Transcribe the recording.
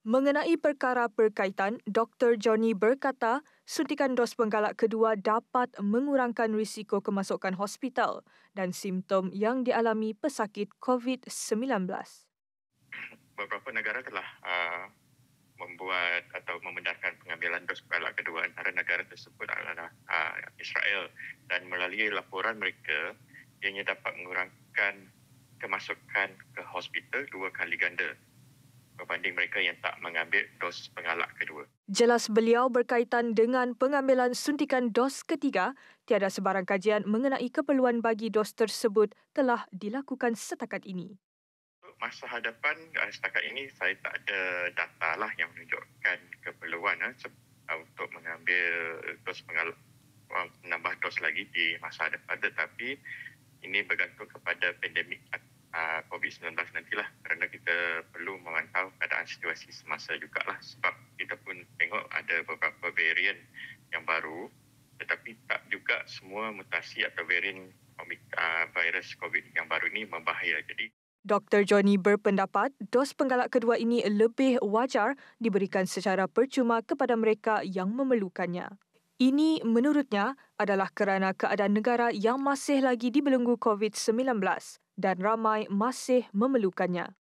Mengenai perkara berkaitan, Dr. Johnny berkata suntikan dos penggalak kedua dapat mengurangkan risiko kemasukan hospital dan simptom yang dialami pesakit COVID-19. Beberapa negara telah uh, membuat atau membenarkan pengambilan dos penggalak kedua antara negara tersebut adalah uh, Israel dan melalui laporan mereka ianya dapat mengurangkan kemasukan ke hospital dua kali ganda berbanding mereka yang tak mengambil dos pengalak kedua. Jelas beliau berkaitan dengan pengambilan suntikan dos ketiga, tiada sebarang kajian mengenai keperluan bagi dos tersebut telah dilakukan setakat ini. Masa hadapan eh, setakat ini saya tak ada data lah yang menunjukkan keperluan eh, eh, untuk mengambil dos pengalak menambah dos lagi di masa hadapan tetapi ini bergantung kepada pandemik COVID-19 nantilah keadaan situasi semasa juga lah sebab kita pun tengok ada beberapa varian yang baru tetapi tak juga semua mutasi atau varian ah, virus COVID yang baru ini membahaya. Jadi Dr. Johnny berpendapat dos penggalak kedua ini lebih wajar diberikan secara percuma kepada mereka yang memerlukannya. Ini menurutnya adalah kerana keadaan negara yang masih lagi dibelenggu COVID-19 dan ramai masih memerlukannya.